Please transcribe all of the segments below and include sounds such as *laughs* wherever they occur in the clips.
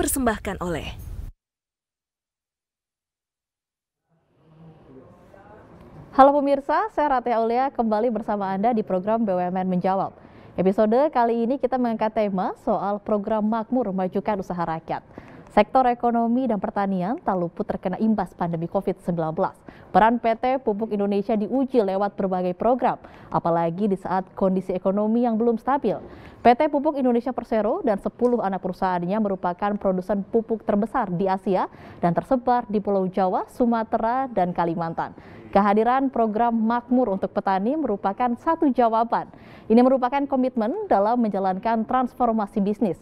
dipersembahkan oleh Halo pemirsa, saya Ratih Aulia kembali bersama Anda di program BUMN Menjawab. Episode kali ini kita mengangkat tema soal program makmur memajukan usaha rakyat. Sektor ekonomi dan pertanian tak luput terkena imbas pandemi COVID-19. Peran PT Pupuk Indonesia diuji lewat berbagai program, apalagi di saat kondisi ekonomi yang belum stabil. PT Pupuk Indonesia Persero dan 10 anak perusahaannya merupakan produsen pupuk terbesar di Asia dan tersebar di Pulau Jawa, Sumatera, dan Kalimantan. Kehadiran program Makmur untuk Petani merupakan satu jawaban. Ini merupakan komitmen dalam menjalankan transformasi bisnis.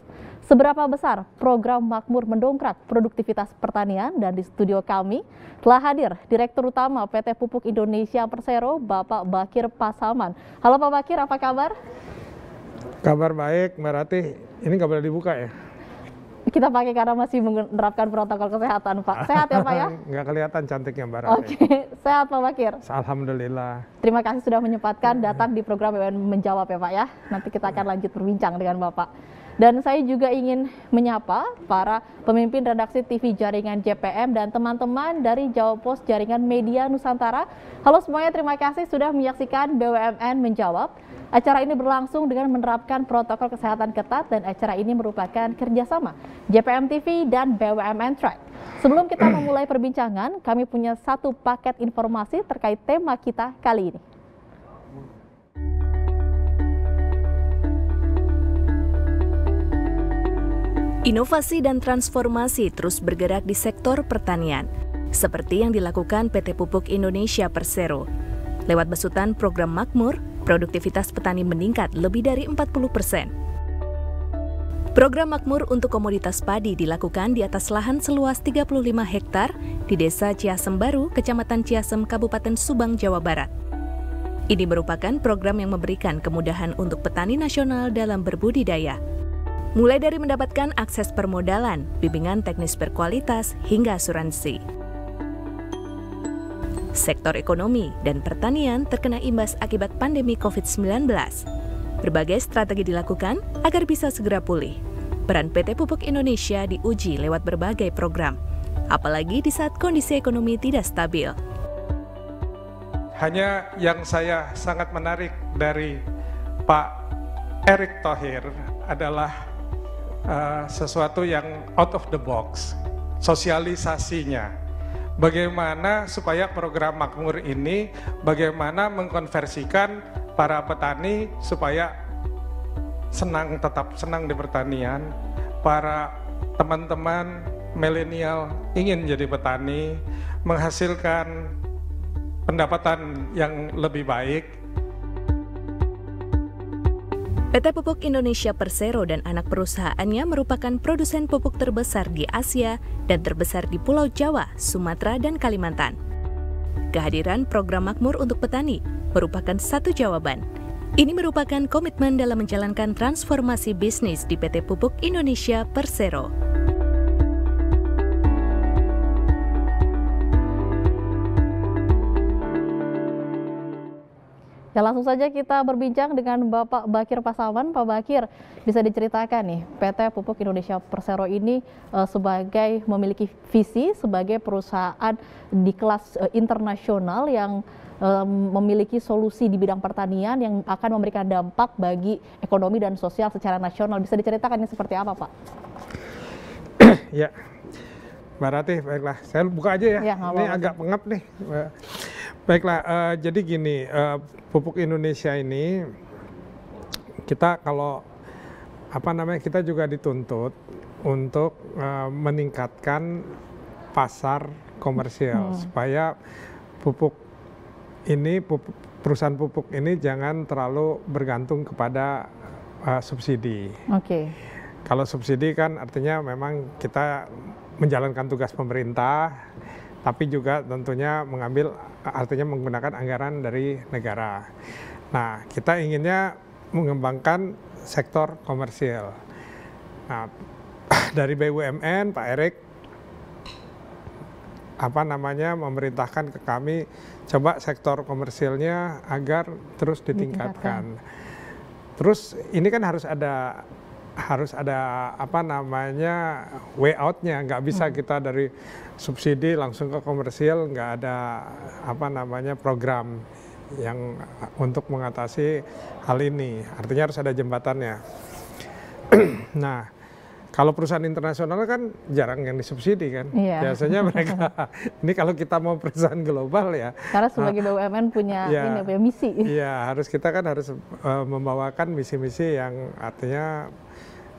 Seberapa besar program Makmur mendongkrak produktivitas pertanian dan di studio kami telah hadir Direktur Utama PT Pupuk Indonesia Persero, Bapak Bakir Pasaman. Halo Pak Bakir, apa kabar? Kabar baik, Mbak Ratih. Ini nggak boleh dibuka ya? Kita pakai karena masih menerapkan protokol kesehatan, Pak. Sehat ya, Pak ya? *laughs* Nggak kelihatan cantiknya, Mbak Ratih. Oke, *laughs* sehat Pak Bakir. Alhamdulillah. Terima kasih sudah menyempatkan datang di program yang Menjawab ya, Pak ya. Nanti kita akan lanjut berbincang dengan Bapak. Dan saya juga ingin menyapa para pemimpin redaksi TV jaringan JPM dan teman-teman dari Jawa Post jaringan media Nusantara. Halo semuanya, terima kasih sudah menyaksikan BUMN menjawab. Acara ini berlangsung dengan menerapkan protokol kesehatan ketat dan acara ini merupakan kerjasama JPM TV dan BUMN Track. Sebelum kita memulai perbincangan, kami punya satu paket informasi terkait tema kita kali ini. Inovasi dan transformasi terus bergerak di sektor pertanian, seperti yang dilakukan PT Pupuk Indonesia Persero. Lewat besutan program Makmur, produktivitas petani meningkat lebih dari 40 persen. Program Makmur untuk komoditas padi dilakukan di atas lahan seluas 35 hektar di Desa Ciasem Baru, Kecamatan Ciasem, Kabupaten Subang, Jawa Barat. Ini merupakan program yang memberikan kemudahan untuk petani nasional dalam berbudidaya, mulai dari mendapatkan akses permodalan, bimbingan teknis berkualitas, hingga asuransi. Sektor ekonomi dan pertanian terkena imbas akibat pandemi COVID-19. Berbagai strategi dilakukan agar bisa segera pulih. Peran PT Pupuk Indonesia diuji lewat berbagai program, apalagi di saat kondisi ekonomi tidak stabil. Hanya yang saya sangat menarik dari Pak Erick Thohir adalah Eh, sesuatu yang out of the box, sosialisasinya. Bagaimana supaya program makmur ini bagaimana mengkonversikan para petani supaya senang tetap senang di pertanian, para teman-teman milenial ingin jadi petani, menghasilkan pendapatan yang lebih baik PT Pupuk Indonesia Persero dan anak perusahaannya merupakan produsen pupuk terbesar di Asia dan terbesar di Pulau Jawa, Sumatera, dan Kalimantan. Kehadiran program makmur untuk petani merupakan satu jawaban. Ini merupakan komitmen dalam menjalankan transformasi bisnis di PT Pupuk Indonesia Persero. Ya langsung saja kita berbincang dengan Bapak Bakir Pasaman. Pak Bakir, bisa diceritakan nih PT Pupuk Indonesia Persero ini uh, sebagai memiliki visi sebagai perusahaan di kelas uh, internasional yang memiliki solusi di bidang pertanian yang akan memberikan dampak bagi ekonomi dan sosial secara nasional. Bisa diceritakan ini seperti apa, Pak? *clears throat* ya, Mbak Ratih, baiklah. Saya buka aja ya. ya ini agak pengap nih. Baiklah, uh, jadi gini, uh, pupuk Indonesia ini kita kalau apa namanya kita juga dituntut untuk uh, meningkatkan pasar komersial hmm. supaya pupuk ini pupuk, perusahaan pupuk ini jangan terlalu bergantung kepada uh, subsidi. Oke. Okay. Kalau subsidi kan artinya memang kita menjalankan tugas pemerintah tapi juga tentunya mengambil artinya menggunakan anggaran dari negara. Nah, kita inginnya mengembangkan sektor komersial. Nah, *clears throat* dari BUMN Pak Erik apa namanya memerintahkan ke kami coba sektor komersilnya agar terus ditingkatkan. Terus ini kan harus ada harus ada apa namanya way outnya nggak bisa hmm. kita dari subsidi langsung ke komersial nggak ada apa namanya program yang untuk mengatasi hal ini artinya harus ada jembatannya *clears throat* nah kalau perusahaan internasional kan jarang yang disubsidi kan. Iya. Biasanya mereka *laughs* ini kalau kita mau perusahaan global ya. Karena sebagai eh, BUMN punya ya, ini punya misi. Iya, harus kita kan harus uh, membawakan misi-misi yang artinya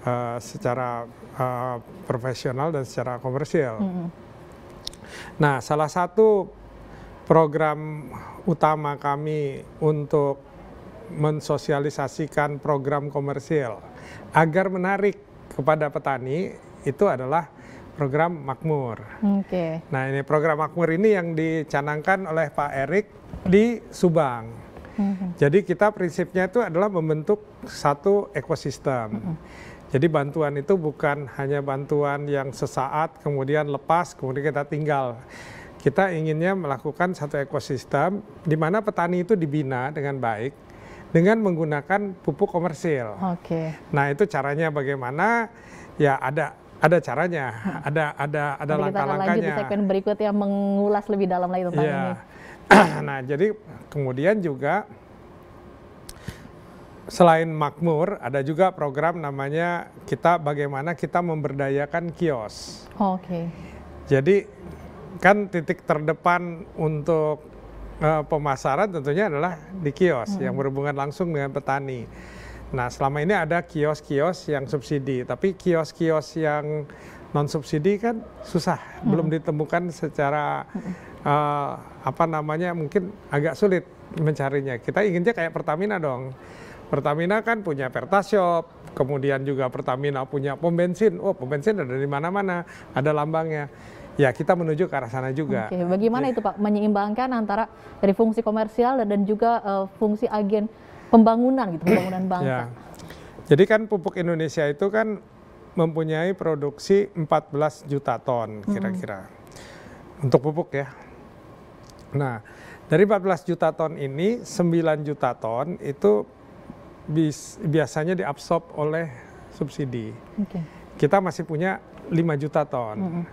uh, secara uh, profesional dan secara komersial. Mm -hmm. Nah, salah satu program utama kami untuk mensosialisasikan program komersial agar menarik kepada petani itu adalah program makmur. Okay. Nah ini program makmur ini yang dicanangkan oleh Pak Erik di Subang. Mm -hmm. Jadi kita prinsipnya itu adalah membentuk satu ekosistem. Mm -hmm. Jadi bantuan itu bukan hanya bantuan yang sesaat kemudian lepas kemudian kita tinggal. Kita inginnya melakukan satu ekosistem di mana petani itu dibina dengan baik dengan menggunakan pupuk komersil. Oke. Okay. Nah, itu caranya bagaimana? Ya ada ada caranya, ada ada ada langkah-langkahnya. Kita lanjut di segmen berikut yang mengulas lebih dalam lagi tentang yeah. ini. *clears throat* nah, jadi kemudian juga selain makmur, ada juga program namanya kita bagaimana kita memberdayakan kios. Oh, Oke. Okay. Jadi kan titik terdepan untuk uh, pemasaran tentunya adalah di kios hmm. yang berhubungan langsung dengan petani. Nah, selama ini ada kios-kios yang subsidi, tapi kios-kios yang non subsidi kan susah, hmm. belum ditemukan secara uh, apa namanya mungkin agak sulit mencarinya. Kita inginnya kayak Pertamina dong. Pertamina kan punya Pertashop, kemudian juga Pertamina punya pom bensin. Oh, pom bensin ada di mana-mana, ada lambangnya. Ya, kita menuju ke arah sana juga. Oke, bagaimana ya. itu Pak menyeimbangkan antara dari fungsi komersial dan juga uh, fungsi agen pembangunan gitu, pembangunan *clears throat* bangsa. Ya. Jadi kan pupuk Indonesia itu kan mempunyai produksi 14 juta ton hmm. kira-kira. Hmm. Untuk pupuk ya. Nah, dari 14 juta ton ini 9 juta ton itu bis, biasanya diabsorb oleh subsidi. Okay. Kita masih punya 5 juta ton mm -hmm.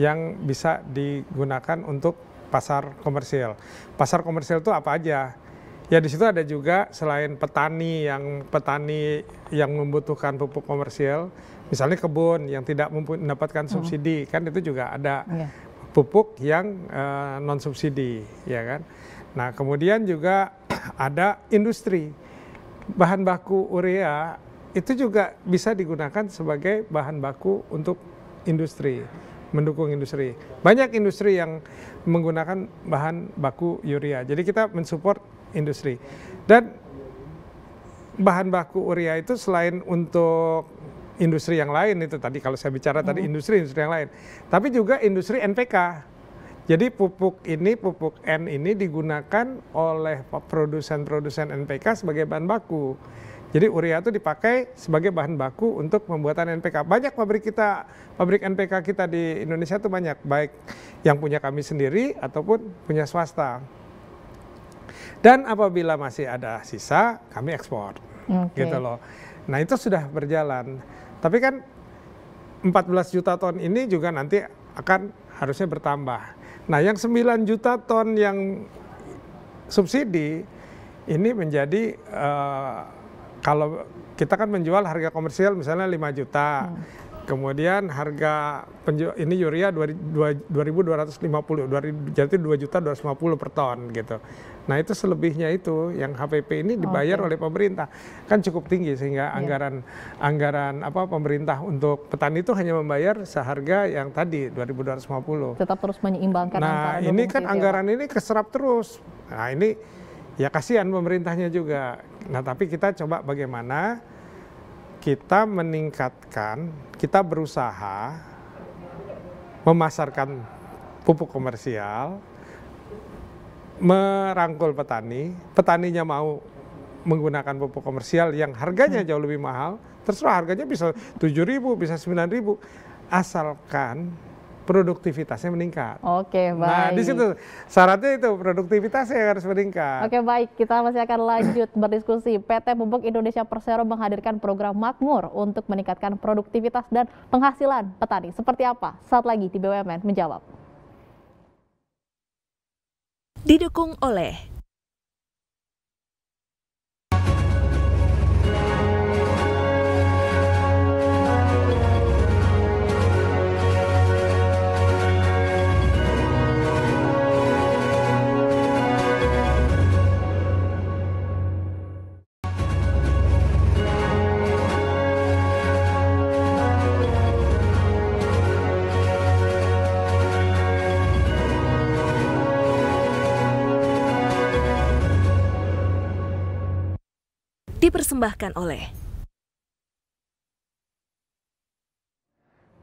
yang bisa digunakan untuk pasar komersil. Pasar komersil itu apa aja? Ya di situ ada juga selain petani yang petani yang membutuhkan pupuk komersil, misalnya kebun yang tidak mendapatkan subsidi, mm -hmm. kan itu juga ada yeah. pupuk yang uh, eh, non subsidi, ya kan. Nah kemudian juga *clears throat* ada industri bahan baku urea itu juga bisa digunakan sebagai bahan baku untuk industri, mendukung industri. Banyak industri yang menggunakan bahan baku urea. Jadi kita mensupport industri. Dan bahan baku urea itu selain untuk industri yang lain itu tadi kalau saya bicara tadi hmm. industri industri yang lain, tapi juga industri NPK jadi pupuk ini, pupuk N ini digunakan oleh produsen-produsen NPK sebagai bahan baku. Jadi urea itu dipakai sebagai bahan baku untuk pembuatan NPK. Banyak pabrik kita, pabrik NPK kita di Indonesia itu banyak, baik yang punya kami sendiri ataupun punya swasta. Dan apabila masih ada sisa, kami ekspor. Okay. Gitu loh. Nah, itu sudah berjalan. Tapi kan 14 juta ton ini juga nanti akan harusnya bertambah. Nah yang 9 juta ton yang subsidi ini menjadi uh, kalau kita kan menjual harga komersial misalnya 5 juta. Hmm Kemudian harga penjual, ini yuria 2.250, jadi dua juta puluh per ton gitu. Nah itu selebihnya itu yang HPP ini dibayar okay. oleh pemerintah kan cukup tinggi sehingga yeah. anggaran anggaran apa pemerintah untuk petani itu hanya membayar seharga yang tadi 2.250. Tetap terus menyeimbangkan. Nah ini kan ya, anggaran ini keserap terus. Nah ini ya kasihan pemerintahnya juga. Nah tapi kita coba bagaimana kita meningkatkan, kita berusaha memasarkan pupuk komersial, merangkul petani, petaninya mau menggunakan pupuk komersial yang harganya hmm. jauh lebih mahal, terserah harganya bisa tujuh ribu, bisa sembilan ribu, asalkan produktivitasnya meningkat. Oke, baik. Nah, di situ syaratnya itu produktivitasnya harus meningkat. Oke, baik. Kita masih akan lanjut berdiskusi. PT Pupuk Indonesia Persero menghadirkan program Makmur untuk meningkatkan produktivitas dan penghasilan petani. Seperti apa? Saat lagi di BUMN menjawab. Didukung oleh dipersembahkan oleh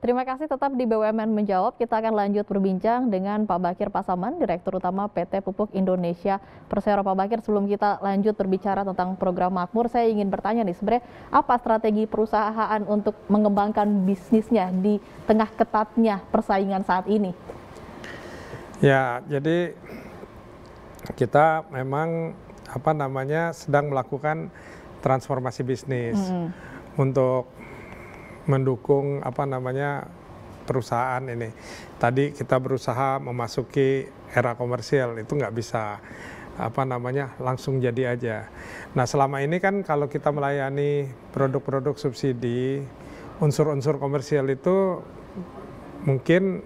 Terima kasih tetap di BUMN Menjawab. Kita akan lanjut berbincang dengan Pak Bakir Pasaman, Direktur Utama PT Pupuk Indonesia Persero. Pak Bakir, sebelum kita lanjut berbicara tentang program makmur, saya ingin bertanya nih, sebenarnya apa strategi perusahaan untuk mengembangkan bisnisnya di tengah ketatnya persaingan saat ini? Ya, jadi kita memang apa namanya sedang melakukan transformasi bisnis hmm. untuk mendukung apa namanya perusahaan ini. Tadi kita berusaha memasuki era komersial itu nggak bisa apa namanya langsung jadi aja. Nah selama ini kan kalau kita melayani produk-produk subsidi, unsur-unsur komersial itu mungkin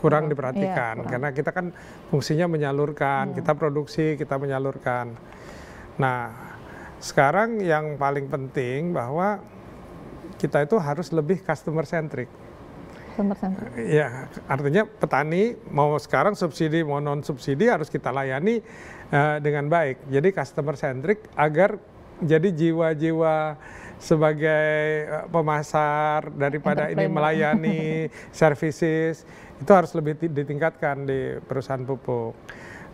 kurang iya, diperhatikan iya, kurang. karena kita kan fungsinya menyalurkan, hmm. kita produksi, kita menyalurkan. Nah sekarang yang paling penting bahwa kita itu harus lebih customer centric. Customer centric. Ya, artinya petani mau sekarang subsidi mau non subsidi harus kita layani uh, dengan baik. Jadi customer centric agar jadi jiwa-jiwa sebagai eh, pemasar daripada ini melayani *laughs* services itu harus lebih ditingkatkan di perusahaan pupuk.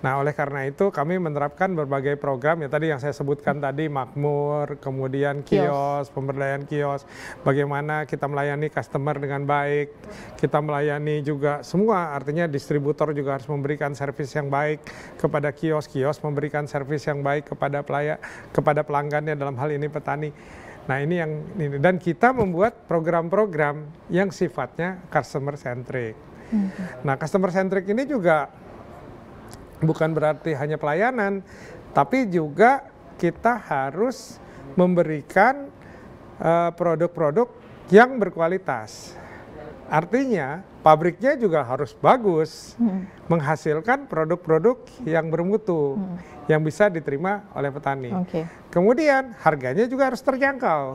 Nah, oleh karena itu kami menerapkan berbagai program ya tadi yang saya sebutkan tadi makmur, kemudian kios, pemberdayaan kios, bagaimana kita melayani customer dengan baik, kita melayani juga semua artinya distributor juga harus memberikan servis yang baik kepada kios-kios, memberikan servis yang baik kepada pelaya kepada pelanggannya dalam hal ini petani. Nah ini yang ini dan kita membuat program-program yang sifatnya customer centric. Mhm. Nah customer centric ini juga bukan berarti hanya pelayanan, tapi juga kita harus memberikan eh, produk-produk uh, yang berkualitas. Artinya, pabriknya juga harus bagus, hmm. menghasilkan produk-produk yang bermutu, hmm. yang bisa diterima oleh petani. Okay. Kemudian, harganya juga harus terjangkau.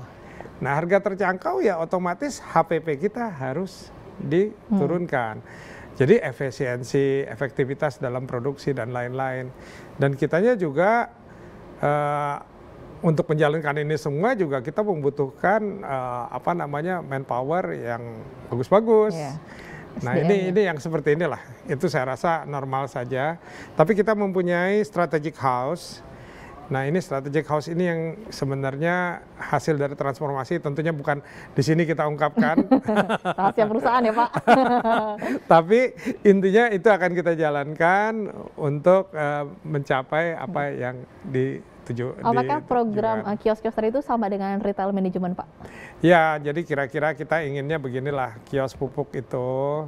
Nah, harga terjangkau ya otomatis HPP kita harus diturunkan. Hmm. Jadi efisiensi, efektivitas dalam produksi dan lain-lain. Dan kitanya juga uh, untuk menjalankan ini semua juga kita membutuhkan uh, apa namanya manpower yang bagus-bagus. Yeah. Nah iya, ini iya. ini yang seperti inilah. Itu saya rasa normal saja. Tapi kita mempunyai strategic house Nah ini strategic house ini yang sebenarnya hasil dari transformasi tentunya bukan di sini kita ungkapkan. *laughs* Rahasia perusahaan ya Pak. *laughs* Tapi intinya itu akan kita jalankan untuk uh, mencapai apa hmm. yang di tujuh. Apakah program eh, kios-kios tadi itu sama dengan retail management Pak? Ya jadi kira-kira kita inginnya beginilah kios pupuk itu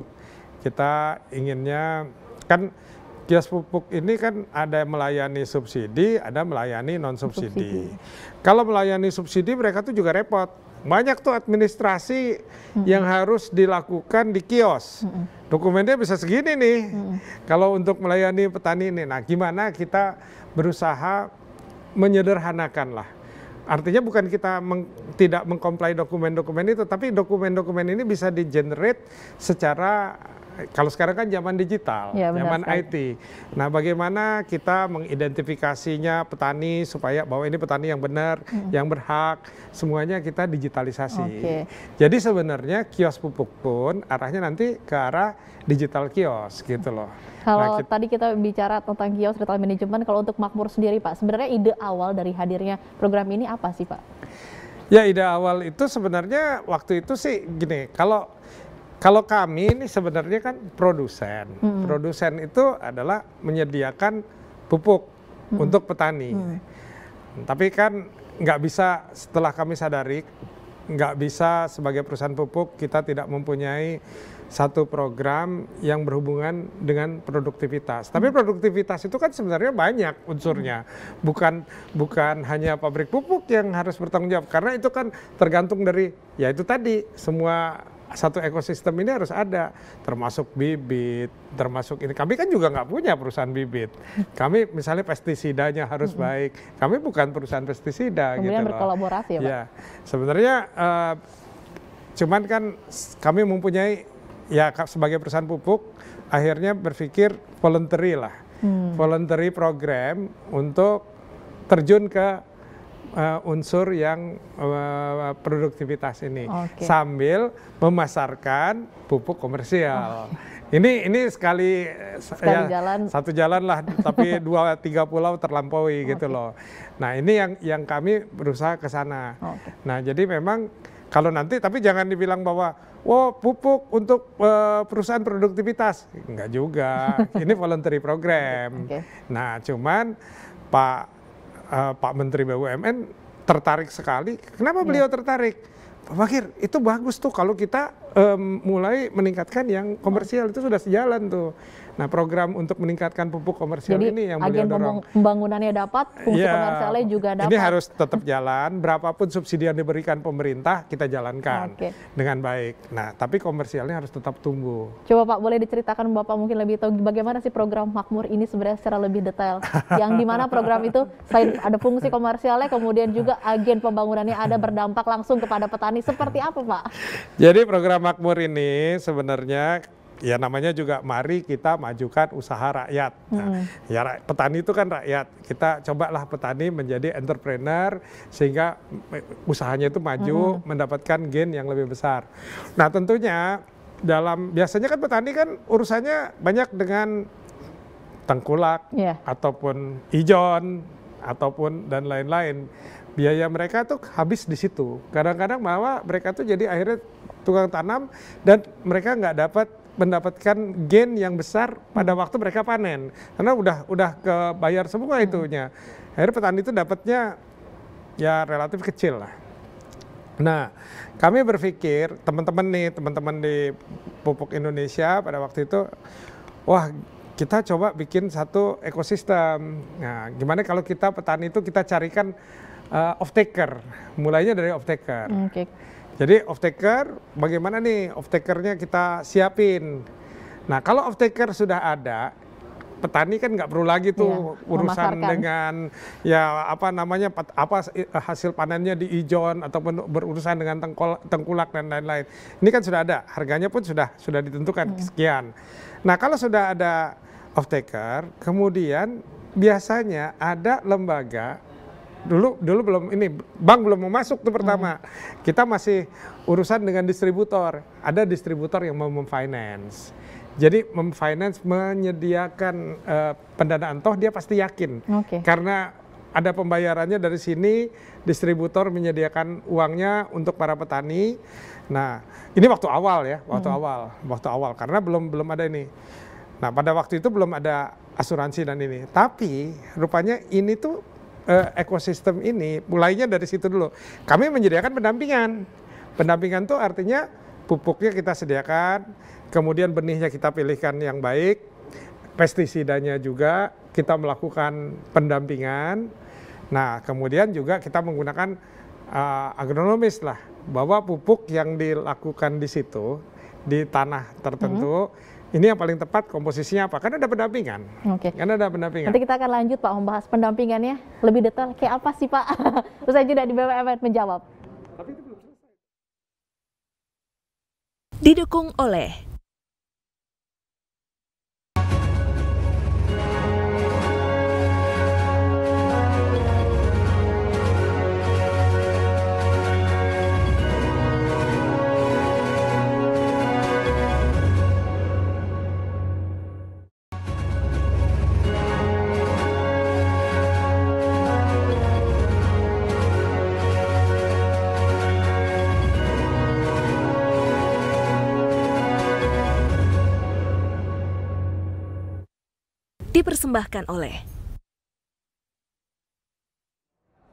kita inginnya kan Kios pupuk ini kan ada melayani subsidi, ada melayani non subsidi. Kalau melayani subsidi mereka tuh juga repot. Banyak tuh administrasi mm-hmm. yang harus dilakukan di kios. Mm-hmm. Dokumennya bisa segini nih. Mm-hmm. Kalau untuk melayani petani ini, nah gimana kita berusaha menyederhanakan lah. Artinya bukan kita meng, tidak mengkomplai dokumen-dokumen itu, tapi dokumen-dokumen ini bisa di-generate secara kalau sekarang kan zaman digital, ya, zaman sekali. IT. Nah, bagaimana kita mengidentifikasinya petani supaya bahwa ini petani yang benar, hmm. yang berhak, semuanya kita digitalisasi. Okay. Jadi sebenarnya kios pupuk pun arahnya nanti ke arah digital kios gitu loh. Kalau nah, kita, tadi kita bicara tentang kios retail manajemen, kalau untuk Makmur sendiri Pak, sebenarnya ide awal dari hadirnya program ini apa sih Pak? Ya ide awal itu sebenarnya waktu itu sih gini, kalau kalau kami ini sebenarnya kan produsen. Hmm. Produsen itu adalah menyediakan pupuk hmm. untuk petani. Hmm. Tapi kan nggak bisa setelah kami sadari nggak bisa sebagai perusahaan pupuk kita tidak mempunyai satu program yang berhubungan dengan produktivitas. Tapi hmm. produktivitas itu kan sebenarnya banyak unsurnya. Hmm. Bukan bukan hanya pabrik pupuk yang harus bertanggung jawab karena itu kan tergantung dari ya itu tadi semua satu ekosistem ini harus ada, termasuk bibit, termasuk ini. Kami kan juga nggak punya perusahaan bibit. Kami misalnya pestisidanya harus mm -hmm. baik. Kami bukan perusahaan pestisida. Kemudian gitu berkolaborasi loh. ya, Pak. Ya, sebenarnya uh, cuman kan kami mempunyai ya sebagai perusahaan pupuk akhirnya berpikir voluntary lah, hmm. voluntary program untuk terjun ke uh, unsur yang uh, produktivitas ini okay. sambil memasarkan pupuk komersial. Oh. Ini ini sekali, sekali ya, jalan. satu jalan lah, tapi *laughs* dua tiga pulau terlampaui okay. gitu loh. Nah ini yang yang kami berusaha ke sana. Okay. Nah jadi memang kalau nanti tapi jangan dibilang bahwa wow pupuk untuk uh, perusahaan produktivitas enggak juga. *laughs* ini voluntary program. Okay. Nah cuman Pak Eh, Pak Menteri BUMN tertarik sekali. Kenapa iya. beliau tertarik? Pak Fakir, itu bagus tuh kalau kita um, mulai meningkatkan yang komersial itu sudah sejalan tuh. Nah, program untuk meningkatkan pupuk komersial Jadi, ini yang agen dorong. pembangunannya dapat, fungsi ya, komersialnya juga dapat. Ini harus tetap *laughs* jalan, berapapun subsidi yang diberikan pemerintah kita jalankan okay. dengan baik. Nah, tapi komersialnya harus tetap tumbuh. Coba Pak, boleh diceritakan Bapak mungkin lebih tahu bagaimana sih program Makmur ini sebenarnya secara lebih detail? *laughs* yang dimana program itu selain ada fungsi komersialnya, kemudian juga agen pembangunannya ada berdampak langsung kepada petani. Seperti apa Pak? Jadi program Makmur ini sebenarnya ya namanya juga mari kita majukan usaha rakyat. Nah, hmm. Ya petani itu kan rakyat. Kita cobalah petani menjadi entrepreneur sehingga usahanya itu maju, hmm. mendapatkan gain yang lebih besar. Nah, tentunya dalam biasanya kan petani kan urusannya banyak dengan tengkulak yeah. ataupun ijon ataupun dan lain-lain biaya mereka tuh habis di situ. Kadang-kadang bahwa mereka tuh jadi akhirnya tukang tanam dan mereka nggak dapat mendapatkan gain yang besar pada waktu mereka panen karena udah udah kebayar semua hmm. itunya akhirnya petani itu dapatnya ya relatif kecil lah nah kami berpikir teman-teman nih teman-teman di pupuk Indonesia pada waktu itu wah kita coba bikin satu ekosistem nah gimana kalau kita petani itu kita carikan uh, eh, off taker mulainya dari off taker okay jadi off taker bagaimana nih off takernya kita siapin. Nah kalau off taker sudah ada, petani kan nggak perlu lagi tuh iya, urusan dengan ya apa namanya apa hasil panennya di ijon ataupun berurusan dengan tengkol, tengkulak dan lain-lain. Ini kan sudah ada, harganya pun sudah sudah ditentukan iya. sekian. Nah kalau sudah ada off taker, kemudian biasanya ada lembaga dulu dulu belum ini bank belum mau masuk tuh pertama. Hmm. Kita masih urusan dengan distributor. Ada distributor yang mau memfinance. Jadi memfinance menyediakan uh, pendanaan toh dia pasti yakin. Okay. Karena ada pembayarannya dari sini, distributor menyediakan uangnya untuk para petani. Nah, ini waktu awal ya, waktu hmm. awal, waktu awal karena belum belum ada ini. Nah, pada waktu itu belum ada asuransi dan ini. Tapi rupanya ini tuh Eh, ekosistem ini, mulainya dari situ dulu. Kami menyediakan pendampingan. Pendampingan itu artinya pupuknya kita sediakan, kemudian benihnya kita pilihkan yang baik, pestisidanya juga kita melakukan pendampingan. Nah, kemudian juga kita menggunakan uh, agronomis lah bahwa pupuk yang dilakukan di situ di tanah tertentu hmm ini yang paling tepat komposisinya apa? Karena ada pendampingan. Oke. Okay. Karena ada pendampingan. Nanti kita akan lanjut Pak membahas pendampingannya lebih detail kayak apa sih Pak? *laughs* Usai jeda di BWM menjawab. Didukung oleh dipersembahkan oleh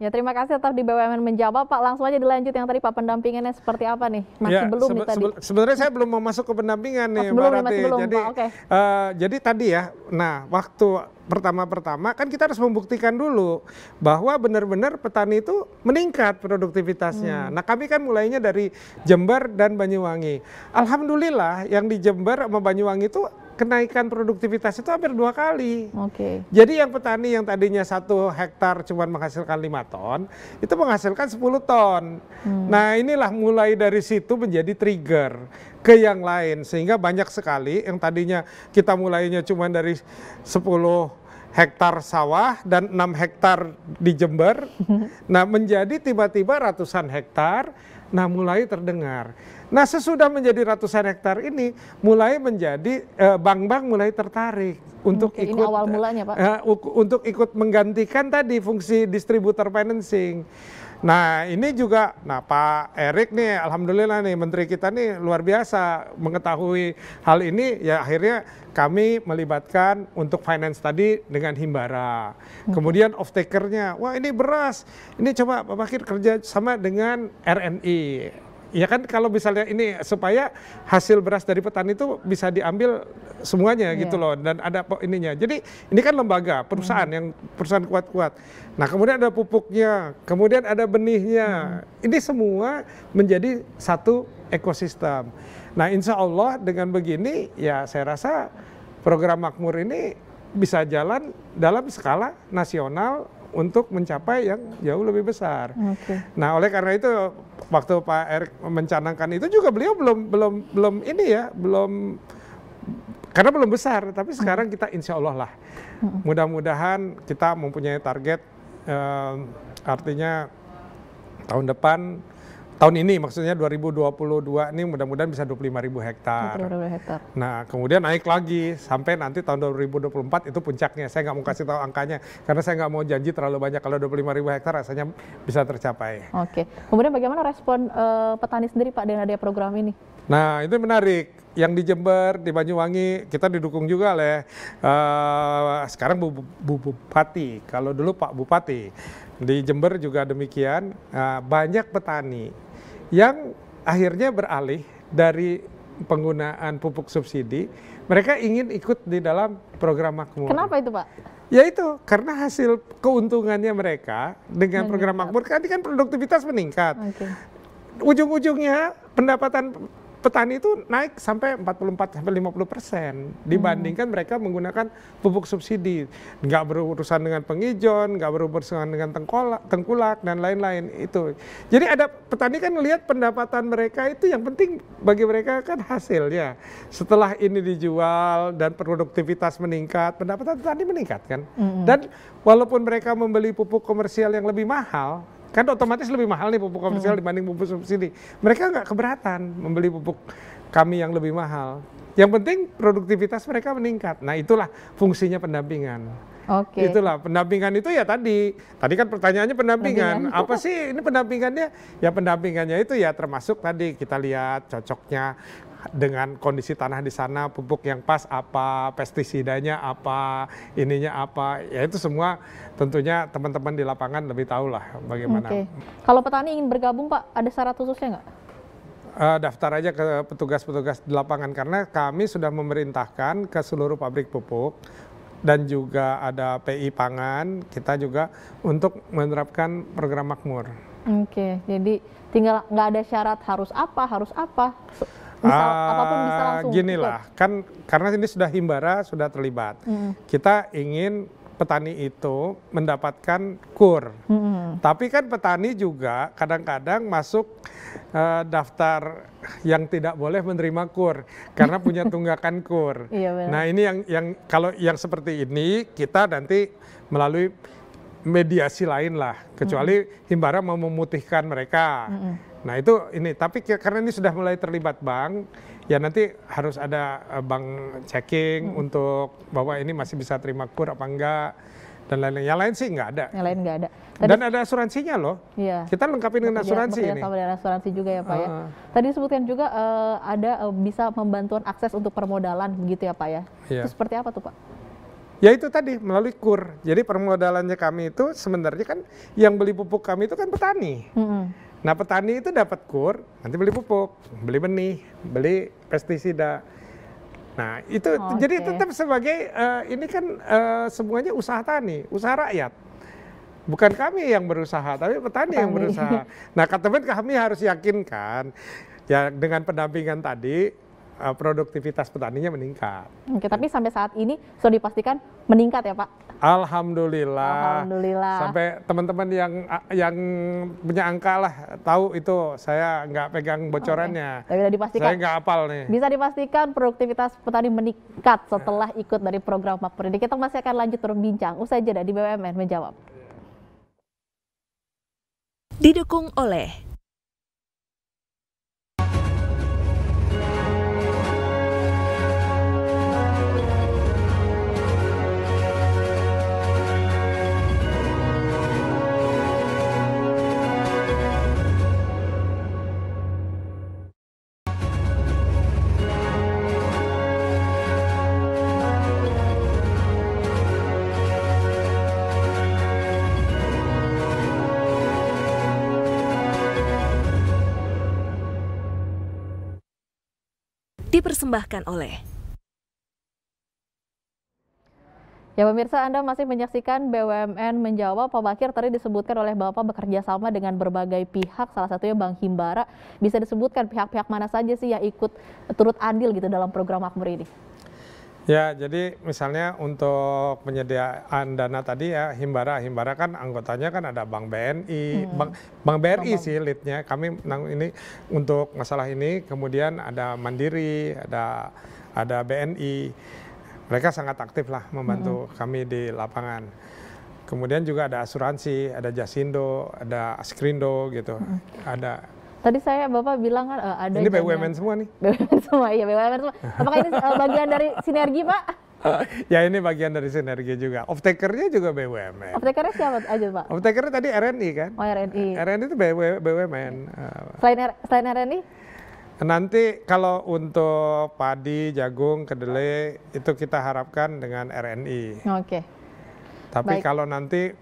Ya terima kasih tetap di BUMN menjawab Pak. Langsung aja dilanjut yang tadi Pak pendampingannya seperti apa nih? Masih ya, belum sebe nih tadi. sebenarnya saya belum mau masuk ke pendampingan nih oh, Belum Masih belum, jadi Pak, okay. uh, eh, jadi tadi ya. Nah, waktu pertama-pertama kan kita harus membuktikan dulu bahwa benar-benar petani itu meningkat produktivitasnya. Hmm. Nah kami kan mulainya dari Jember dan Banyuwangi. Alhamdulillah yang di Jember sama Banyuwangi itu kenaikan produktivitas itu hampir dua kali. Oke. Okay. Jadi yang petani yang tadinya satu hektar cuma menghasilkan lima ton, itu menghasilkan sepuluh ton. Hmm. Nah inilah mulai dari situ menjadi trigger ke yang lain sehingga banyak sekali yang tadinya kita mulainya cuma dari sepuluh hektar sawah dan enam hektar di Jember. *laughs* nah, menjadi tiba-tiba ratusan hektar Nah, mulai terdengar. Nah, sesudah menjadi ratusan hektar ini mulai menjadi eh, bank-bank mulai tertarik untuk Oke, ikut awal mulanya, Pak. Uh, untuk ikut menggantikan tadi fungsi distributor financing. Nah ini juga, nah Pak Erik nih, alhamdulillah nih Menteri kita nih luar biasa mengetahui hal ini, ya akhirnya kami melibatkan untuk finance tadi dengan Himbara. Kemudian off takernya, wah ini beras, ini coba Pak Bakir kerja sama dengan RNI, Ya kan kalau misalnya ini supaya hasil beras dari petani itu bisa diambil semuanya yeah. gitu loh dan ada ininya. Jadi ini kan lembaga perusahaan hmm. yang perusahaan kuat-kuat. Nah kemudian ada pupuknya, kemudian ada benihnya. Hmm. Ini semua menjadi satu ekosistem. Nah insya Allah dengan begini ya saya rasa program makmur ini bisa jalan dalam skala nasional untuk mencapai yang jauh lebih besar. Okay. Nah, oleh karena itu waktu Pak Erick mencanangkan itu juga beliau belum belum belum ini ya, belum karena belum besar, tapi hmm. sekarang kita insya Allah lah. Hmm. Mudah-mudahan kita mempunyai target, eh, artinya tahun depan tahun ini maksudnya 2022 ini mudah-mudahan bisa 25 ribu hektar. Nah kemudian naik lagi sampai nanti tahun 2024 itu puncaknya. Saya nggak mau kasih tahu angkanya karena saya nggak mau janji terlalu banyak kalau 25 ribu hektar rasanya bisa tercapai. Oke. Kemudian bagaimana respon uh, petani sendiri Pak dengan adanya program ini? Nah itu menarik yang di Jember, di Banyuwangi, kita didukung juga oleh uh, sekarang Bu, Bu Bupati. Kalau dulu Pak Bupati di Jember juga demikian. Uh, banyak petani yang akhirnya beralih dari penggunaan pupuk subsidi, mereka ingin ikut di dalam program makmur. Kenapa itu, Pak? Ya itu, karena hasil keuntungannya mereka dengan program makmur, kan kan produktivitas meningkat. Okay. Ujung-ujungnya pendapatan petani itu naik sampai 44 sampai 50 persen dibandingkan hmm. mereka menggunakan pupuk subsidi, nggak berurusan dengan pengijon, nggak berurusan dengan tengkolak, tengkulak dan lain-lain itu. Jadi ada petani kan lihat pendapatan mereka itu yang penting bagi mereka kan hasilnya. Setelah ini dijual dan produktivitas meningkat, pendapatan petani meningkat kan. Hmm. Dan walaupun mereka membeli pupuk komersial yang lebih mahal, Kan otomatis lebih mahal nih pupuk komersial hmm. dibanding pupuk subsidi. Mereka nggak keberatan membeli pupuk kami yang lebih mahal. Yang penting produktivitas mereka meningkat. Nah itulah fungsinya pendampingan. Oke. Okay. Itulah pendampingan itu ya tadi. Tadi kan pertanyaannya pendampingan. pendampingan. Apa sih ini pendampingannya? Ya pendampingannya itu ya termasuk tadi kita lihat cocoknya dengan kondisi tanah di sana pupuk yang pas apa pestisidanya apa ininya apa ya itu semua tentunya teman-teman di lapangan lebih tahu lah bagaimana. Okay. Kalau petani ingin bergabung Pak ada syarat khususnya nggak? uh, daftar aja ke petugas-petugas di lapangan karena kami sudah memerintahkan ke seluruh pabrik pupuk dan juga ada PI pangan kita juga untuk menerapkan program makmur. Oke, okay, jadi tinggal nggak ada syarat harus apa harus apa Misal, uh, apapun bisa langsung. Gini lah, kan karena ini sudah Himbara sudah terlibat. Hmm. Kita ingin petani itu mendapatkan kur. Hmm. Tapi kan petani juga kadang-kadang masuk uh, daftar yang tidak boleh menerima kur karena punya *laughs* tunggakan kur. Iya benar. Nah, ini yang yang kalau yang seperti ini kita nanti melalui mediasi lain lah, kecuali hmm. Himbara mau memutihkan mereka. Hmm Nah itu ini tapi karena ini sudah mulai terlibat bank ya nanti harus ada eh, bank checking hmm. untuk bahwa ini masih bisa terima kur apa enggak dan lain-lain. Yang lain sih enggak ada. Yang lain nggak ada. Tadi, dan ada asuransinya loh. Iya. Kita lengkapi dengan iya, asuransi ini. Sama dengan asuransi juga ya Pak uh. ya. Ah. Tadi disebutkan juga uh, ada uh, bisa membantuan akses untuk permodalan begitu ya Pak ya. Iya. Itu seperti apa tuh Pak? Ya itu tadi melalui kur. Jadi permodalannya kami itu sebenarnya kan yang beli pupuk kami itu kan petani. -hmm. Nah petani itu dapat kur, nanti beli pupuk, beli benih, beli pestisida. Nah itu oh, jadi tetap sebagai uh, ini kan uh, semuanya usaha tani, usaha rakyat. Bukan kami yang berusaha, tapi petani, petani. yang berusaha. Nah, teman kami harus yakinkan ya dengan pendampingan tadi Eh, produktivitas petaninya meningkat. Oke, tapi sampai saat ini sudah dipastikan meningkat ya Pak? Alhamdulillah. Alhamdulillah. Sampai teman-teman yang eh, yang punya angka lah tahu itu saya nggak pegang bocorannya. Oke. Tapi dipastikan. Saya nggak apal nih. Bisa dipastikan produktivitas petani meningkat setelah ya. ikut dari program Makmur ini. Kita masih akan lanjut berbincang usai jeda di BUMN menjawab. Didukung oleh dipersembahkan oleh Ya pemirsa Anda masih menyaksikan BUMN menjawab Pak Bakir tadi disebutkan oleh Bapak bekerja sama dengan berbagai pihak salah satunya Bank Himbara bisa disebutkan pihak-pihak mana saja sih yang ikut turut andil gitu dalam program makmur ini? Ya, jadi misalnya untuk penyediaan dana tadi ya Himbara, Himbara kan anggotanya kan ada Bank BNI, hmm. Bank, Bank BRI Bank. sih leadnya. Kami ini untuk masalah ini kemudian ada Mandiri, ada ada BNI. Mereka sangat aktif lah membantu hmm. kami di lapangan. Kemudian juga ada asuransi, ada Jasindo, ada Askrindo gitu. Hmm. Ada Tadi saya Bapak bilang kan uh, ada Ini BUMN semua nih. *laughs* BUMN semua, iya BUMN semua. Apakah ini uh, bagian dari sinergi, Pak? Uh, *laughs* ya ini bagian dari sinergi juga. Off-taker-nya juga BUMN. Off-taker-nya siapa aja Pak? Off-taker-nya tadi RNI kan? Oh RNI. RNI itu BUMN. Eh, selain, R selain RNI? Nanti kalau untuk padi, jagung, kedelai itu kita harapkan dengan RNI. Oke. Okay. Tapi Baik. kalau nanti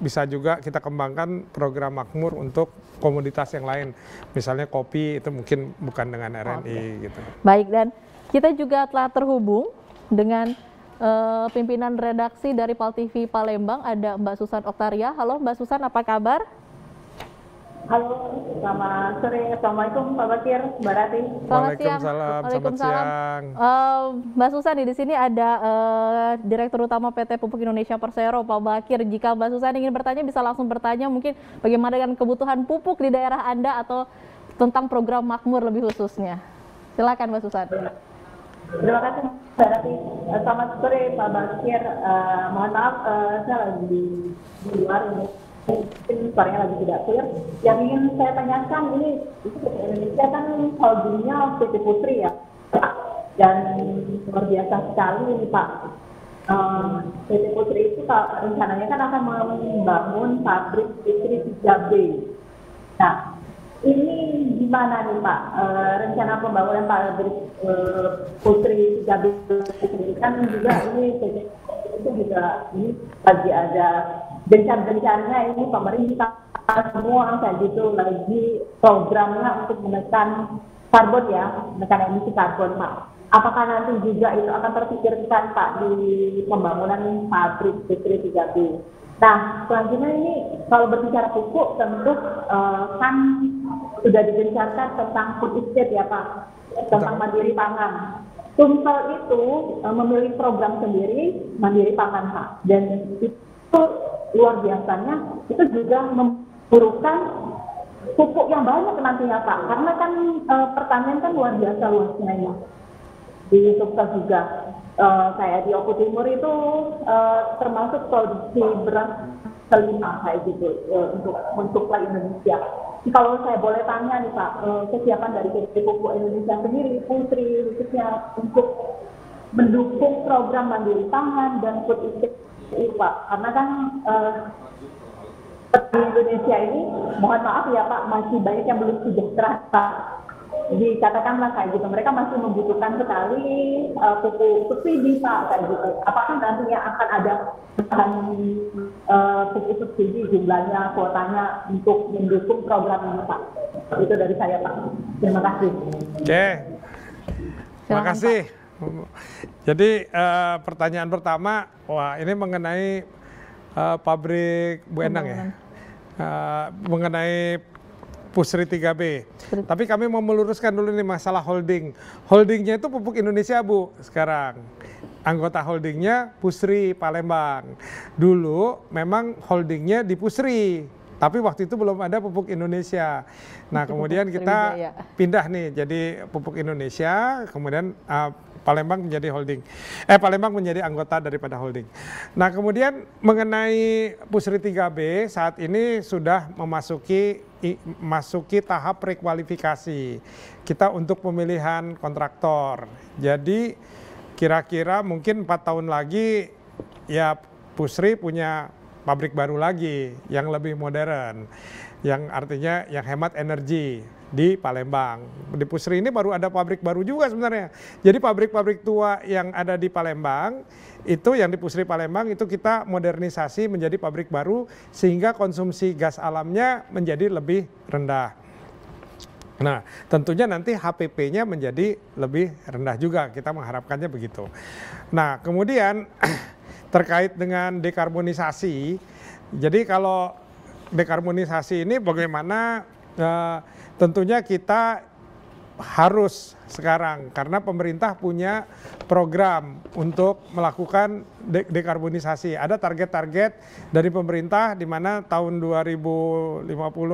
bisa juga kita kembangkan program makmur untuk komoditas yang lain. Misalnya kopi itu mungkin bukan dengan RNI okay. gitu. Baik dan kita juga telah terhubung dengan uh, pimpinan redaksi dari Pal TV Palembang ada Mbak Susan Oktaria. Halo Mbak Susan, apa kabar? Halo, selamat sore. Assalamualaikum Pak Bakir, Mbak Rati. Selamat siang. Waalaikumsalam. Selamat siang. Uh, Mbak Susani, di sini ada uh, Direktur Utama PT Pupuk Indonesia Persero, Pak Bakir. Jika Mbak Susan ingin bertanya, bisa langsung bertanya mungkin bagaimana dengan kebutuhan pupuk di daerah Anda atau tentang program makmur lebih khususnya. Silakan Mbak Susan Terima kasih Mbak Rati. Eh, selamat sore Pak Bakir. Uh, mohon maaf, uh, saya lagi di luar. Ini mungkin suaranya lagi tidak clear. Yang ingin saya tanyakan ini itu Indonesia kan holdingnya Siti Putri ya, dan luar biasa sekali ini Pak. Siti eh, Putri itu rencananya kan akan membangun pabrik Putri 3 Nah, ini gimana nih Pak uh, rencana pembangunan pabrik uh, Putri 3 ini kan juga ini itu juga ini lagi ada gencar-gencarnya ini pemerintah semua kayak gitu lagi programnya untuk menekan karbon ya, menekan emisi karbon Pak. Apakah nanti juga itu akan terpikirkan Pak di pembangunan pabrik industri 3B? Nah, selanjutnya ini kalau berbicara pupuk tentu uh, kan sudah digencarkan tentang food estate ya Pak, tentang mandiri pangan. Tumsel itu uh, eh, memiliki program sendiri mandiri pangan Pak, dan itu itu luar biasanya itu juga memburukkan pupuk yang banyak nantinya Pak karena kan e, pertanian kan luar biasa luasnya ya di Sukses juga e, saya di Oku Timur itu e, termasuk produksi beras kelima kayak gitu e, untuk untuk Indonesia kalau saya boleh tanya nih Pak, e, kesiapan dari PT Pupuk Indonesia sendiri, Putri khususnya untuk mendukung program mandiri tangan dan food estate Iya, pak, karena kan uh, eh, di Indonesia ini mohon maaf ya Pak masih banyak yang belum sejahtera Pak dikatakanlah kayak gitu mereka masih membutuhkan sekali uh, pupuk subsidi pak kayak gitu apakah nantinya akan ada bahan uh, eh, pupuk subsidi jumlahnya kuotanya untuk mendukung program ini pak itu dari saya pak terima kasih oke terima kasih *laughs* Jadi uh, pertanyaan pertama, wah ini mengenai uh, pabrik Bu Endang ya, uh, mengenai Pusri 3B. Pusri. Tapi kami mau meluruskan dulu nih masalah holding. Holdingnya itu Pupuk Indonesia Bu sekarang. Anggota holdingnya Pusri Palembang. Dulu memang holdingnya di Pusri. Tapi waktu itu belum ada Pupuk Indonesia. Nah, kemudian kita pindah nih jadi Pupuk Indonesia, kemudian uh, Palembang menjadi holding. Eh Palembang menjadi anggota daripada holding. Nah, kemudian mengenai Pusri 3B saat ini sudah memasuki masuki tahap prekualifikasi kita untuk pemilihan kontraktor. Jadi kira-kira mungkin 4 tahun lagi ya Pusri punya pabrik baru lagi yang lebih modern, yang artinya yang hemat energi di Palembang. Di Pusri ini baru ada pabrik baru juga sebenarnya. Jadi pabrik-pabrik tua yang ada di Palembang itu yang di Pusri Palembang itu kita modernisasi menjadi pabrik baru sehingga konsumsi gas alamnya menjadi lebih rendah. Nah, tentunya nanti HPP-nya menjadi lebih rendah juga. Kita mengharapkannya begitu. Nah, kemudian *clears throat* terkait dengan dekarbonisasi. Jadi kalau dekarbonisasi ini bagaimana Eh, tentunya kita harus sekarang karena pemerintah punya program untuk melakukan de dekarbonisasi. Ada target-target dari pemerintah di mana tahun 2050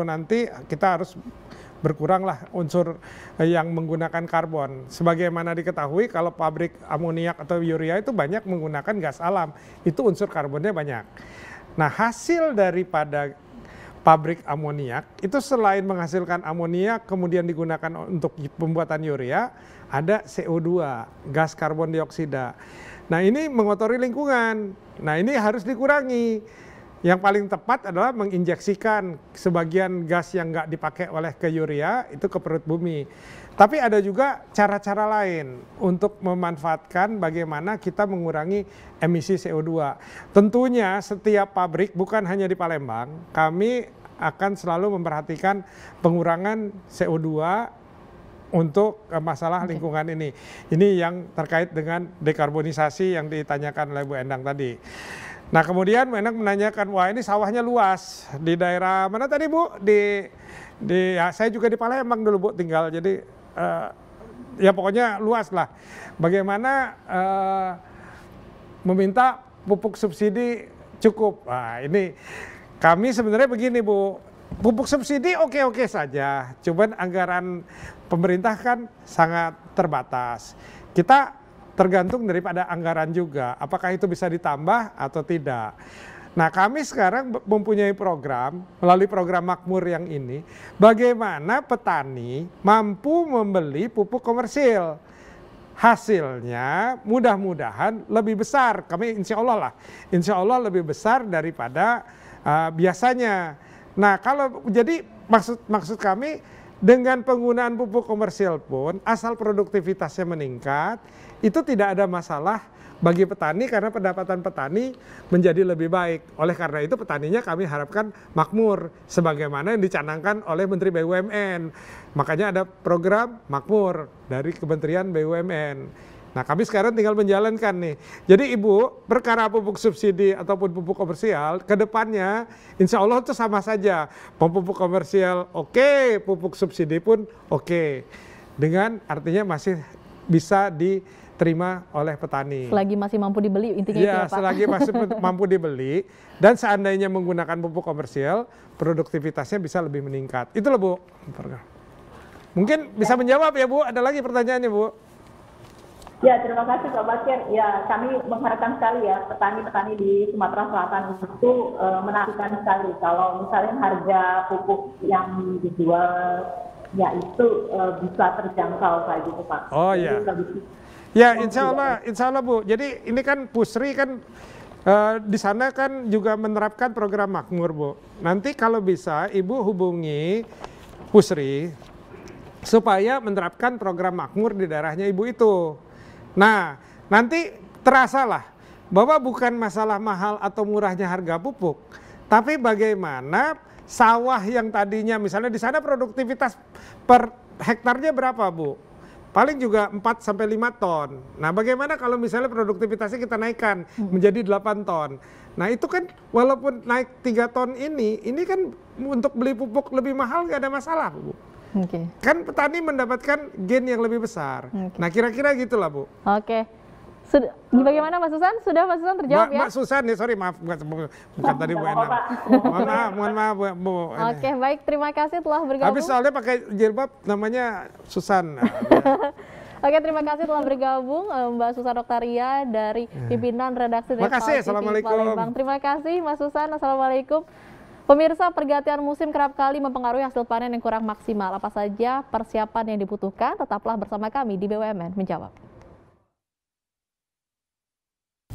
nanti kita harus berkuranglah unsur eh, yang menggunakan karbon. Sebagaimana diketahui kalau pabrik amoniak atau urea itu banyak menggunakan gas alam, itu unsur karbonnya banyak. Nah, hasil daripada pabrik amoniak itu selain menghasilkan amoniak kemudian digunakan untuk pembuatan urea ada CO2 gas karbon dioksida. Nah ini mengotori lingkungan. Nah ini harus dikurangi. Yang paling tepat adalah menginjeksikan sebagian gas yang nggak dipakai oleh ke urea itu ke perut bumi. Tapi ada juga cara-cara lain untuk memanfaatkan bagaimana kita mengurangi emisi CO2. Tentunya setiap pabrik bukan hanya di Palembang, kami akan selalu memperhatikan pengurangan CO2 untuk eh, masalah lingkungan ini. Ini yang terkait dengan dekarbonisasi yang ditanyakan oleh Bu Endang tadi. Nah kemudian Bu Endang menanyakan, wah ini sawahnya luas di daerah mana tadi Bu? Di, di ya, saya juga di Palembang dulu Bu tinggal, jadi uh, ya pokoknya luas lah. Bagaimana uh, meminta pupuk subsidi cukup? Nah, ini kami sebenarnya begini Bu, pupuk subsidi oke-oke saja, cuman anggaran pemerintah kan sangat terbatas. Kita tergantung daripada anggaran juga, apakah itu bisa ditambah atau tidak. Nah kami sekarang mempunyai program, melalui program makmur yang ini, bagaimana petani mampu membeli pupuk komersil. Hasilnya mudah-mudahan lebih besar, kami insya Allah lah, insya Allah lebih besar daripada uh, biasanya. Nah kalau jadi maksud maksud kami dengan penggunaan pupuk komersial pun asal produktivitasnya meningkat itu tidak ada masalah bagi petani karena pendapatan petani menjadi lebih baik. Oleh karena itu petaninya kami harapkan makmur sebagaimana yang dicanangkan oleh Menteri BUMN. Makanya ada program makmur dari Kementerian BUMN. Nah kami sekarang tinggal menjalankan nih. Jadi ibu perkara pupuk subsidi ataupun pupuk komersial ke depannya insya Allah itu sama saja. Pupuk komersial oke, okay, pupuk subsidi pun oke. Okay. Dengan artinya masih bisa diterima oleh petani. Selagi masih mampu dibeli intinya ya, itu iya, ya Pak. selagi masih *laughs* mampu dibeli dan seandainya menggunakan pupuk komersial produktivitasnya bisa lebih meningkat. itu loh Bu. Mungkin bisa menjawab ya Bu, ada lagi pertanyaannya Bu. Ya, terima kasih Pak Basir. Ya, kami mengharapkan sekali ya petani-petani di Sumatera Selatan itu e, eh, menantikan sekali kalau misalnya harga pupuk yang dijual ya itu e, bisa terjangkau kayak gitu Pak. Oh iya. Ya, insya Allah, insya Allah Bu. Jadi ini kan Pusri kan Uh, di sana kan juga menerapkan program makmur, Bu. Nanti kalau bisa Ibu hubungi Pusri supaya menerapkan program makmur di daerahnya Ibu itu. Nah, nanti terasa lah. bahwa bukan masalah mahal atau murahnya harga pupuk, tapi bagaimana sawah yang tadinya misalnya di sana produktivitas per hektarnya berapa, Bu? Paling juga 4 sampai 5 ton. Nah, bagaimana kalau misalnya produktivitasnya kita naikkan hmm. menjadi 8 ton? Nah, itu kan walaupun naik 3 ton ini, ini kan untuk beli pupuk lebih mahal nggak ada masalah, Bu. Okay. Kan petani mendapatkan gain yang lebih besar. Okay. Nah kira-kira gitulah Bu. Oke. Okay. Sudah, bagaimana Mas Susan? Sudah Mas Susan terjawab Ma, ya? Mbak Susan ya, sorry maaf bukan, bukan tadi Bu Ena. Mohon maaf, mohon maaf Bu. bu Oke, okay, baik terima kasih telah bergabung. Habis soalnya pakai jilbab namanya Susan. *laughs* Oke, terima kasih telah bergabung eh, Mbak Susan Oktaria dari eh. pimpinan redaksi ya, Terima kasih, Assalamualaikum. Terima kasih Mas Susan, Assalamualaikum. Pemirsa, pergantian musim kerap kali mempengaruhi hasil panen yang kurang maksimal. Apa saja persiapan yang dibutuhkan? Tetaplah bersama kami di BUMN menjawab.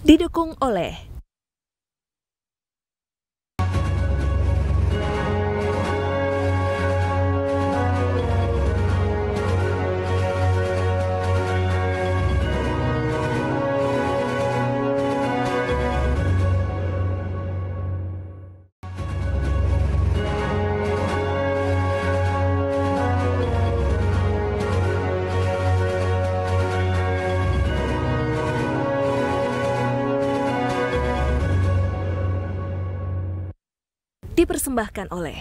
Didukung oleh dipersembahkan oleh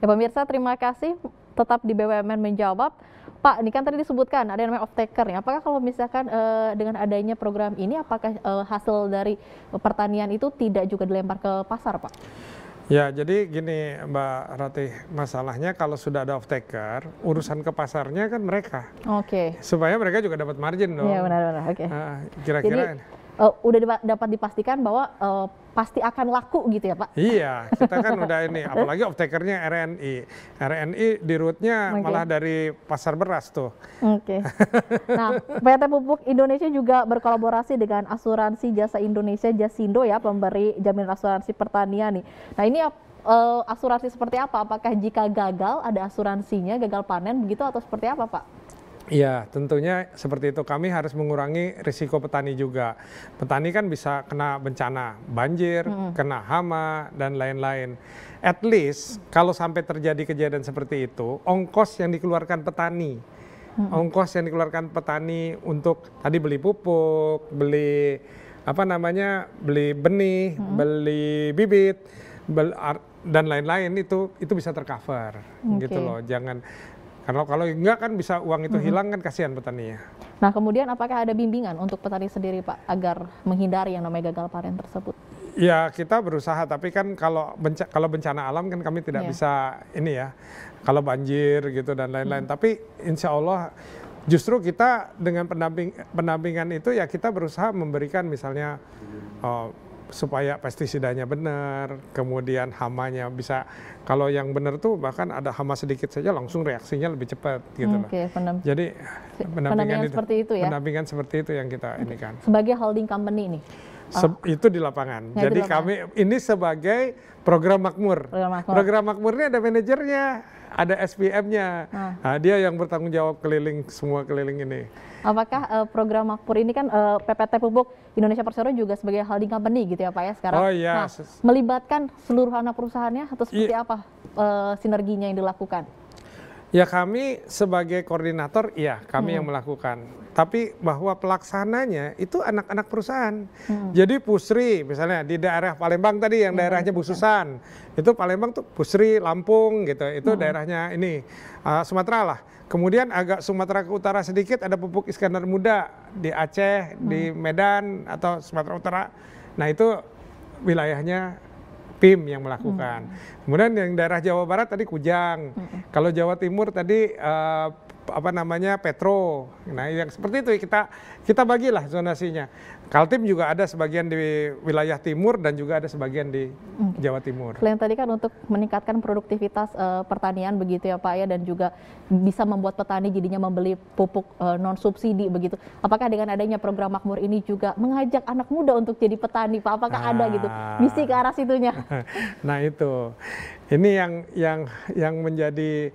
Ya pemirsa terima kasih tetap di BUMN menjawab. Pak, ini kan tadi disebutkan ada yang namanya off-taker ya. Apakah kalau misalkan e, dengan adanya program ini, apakah e, hasil dari pertanian itu tidak juga dilempar ke pasar, Pak? Ya, jadi gini Mbak Ratih, masalahnya kalau sudah ada off-taker, urusan ke pasarnya kan mereka. Oke. Okay. Supaya mereka juga dapat margin dong. Iya benar-benar, oke. Okay. Nah, kira-kira. Jadi, uh, udah dapat dipastikan bahwa uh, pasti akan laku gitu ya Pak? Iya, kita kan udah ini, apalagi off RNI. RNI di rootnya okay. malah dari pasar beras tuh. Oke. Okay. Nah, PT Pupuk Indonesia juga berkolaborasi dengan Asuransi Jasa Indonesia Jasindo ya, pemberi jaminan asuransi pertanian nih. Nah ini uh, asuransi seperti apa? Apakah jika gagal ada asuransinya, gagal panen begitu atau seperti apa Pak? Ya, tentunya seperti itu. Kami harus mengurangi risiko petani juga. Petani kan bisa kena bencana, banjir, hmm. kena hama, dan lain-lain. At least, kalau sampai terjadi kejadian seperti itu, ongkos yang dikeluarkan petani, hmm. ongkos yang dikeluarkan petani untuk tadi beli pupuk, beli apa namanya, beli benih, hmm. beli bibit, beli, dan lain-lain itu itu bisa tercover okay. gitu loh jangan karena kalau enggak kan bisa uang itu hmm. hilang kan kasihan petaninya. Nah, kemudian apakah ada bimbingan untuk petani sendiri Pak agar menghindari yang namanya gagal panen tersebut? Ya, kita berusaha tapi kan kalau benca kalau bencana alam kan kami tidak yeah. bisa ini ya. Kalau banjir gitu dan lain-lain. Hmm. Tapi insya Allah justru kita dengan pendamping pendampingan itu ya kita berusaha memberikan misalnya uh, supaya pestisidanya benar, kemudian hamanya bisa kalau yang benar tuh bahkan ada hama sedikit saja langsung reaksinya lebih cepat gitu loh. Okay, penem Jadi pendampingan, pendampingan itu, seperti itu ya. Pendampingan seperti itu yang kita ini kan. Sebagai holding company ini. Se oh. itu di lapangan. Ya, Jadi di lapangan. kami ini sebagai program makmur. Program makmur, program makmur ini ada manajernya ada SPM-nya. Hmm. Nah, dia yang bertanggung jawab keliling semua keliling ini. Apakah uh, program Makmur ini kan uh, eh, PPT Pupuk Indonesia Persero juga sebagai holding company gitu ya Pak ya sekarang? Oh iya. Nah, melibatkan seluruh anak perusahaannya atau iya. seperti I apa uh, sinerginya yang dilakukan? Ya kami sebagai koordinator, ya kami hmm. yang melakukan tapi bahwa pelaksananya itu anak-anak perusahaan. Hmm. Jadi Pusri misalnya di daerah Palembang tadi yang hmm. daerahnya Bu hmm. Susan, itu Palembang tuh Pusri, Lampung gitu, itu hmm. daerahnya ini uh, Sumatera lah. Kemudian agak Sumatera ke utara sedikit ada pupuk Iskandar Muda di Aceh, hmm. di Medan atau Sumatera Utara. Nah itu wilayahnya PIM yang melakukan. Hmm. Kemudian yang daerah Jawa Barat tadi Kujang. Hmm. Kalau Jawa Timur tadi uh, apa namanya petro. Nah, yang seperti itu kita kita bagilah zonasinya. Kaltim juga ada sebagian di wilayah timur dan juga ada sebagian di hmm. Jawa Timur. Selain tadi kan untuk meningkatkan produktivitas e, pertanian begitu ya Pak ya dan juga bisa membuat petani jadinya membeli pupuk e, eh, non subsidi begitu. Apakah dengan adanya program makmur ini juga mengajak anak muda untuk jadi petani Pak? Apakah nah, ada gitu ah. misi ke arah situnya? *laughs* nah, itu. Ini yang yang yang menjadi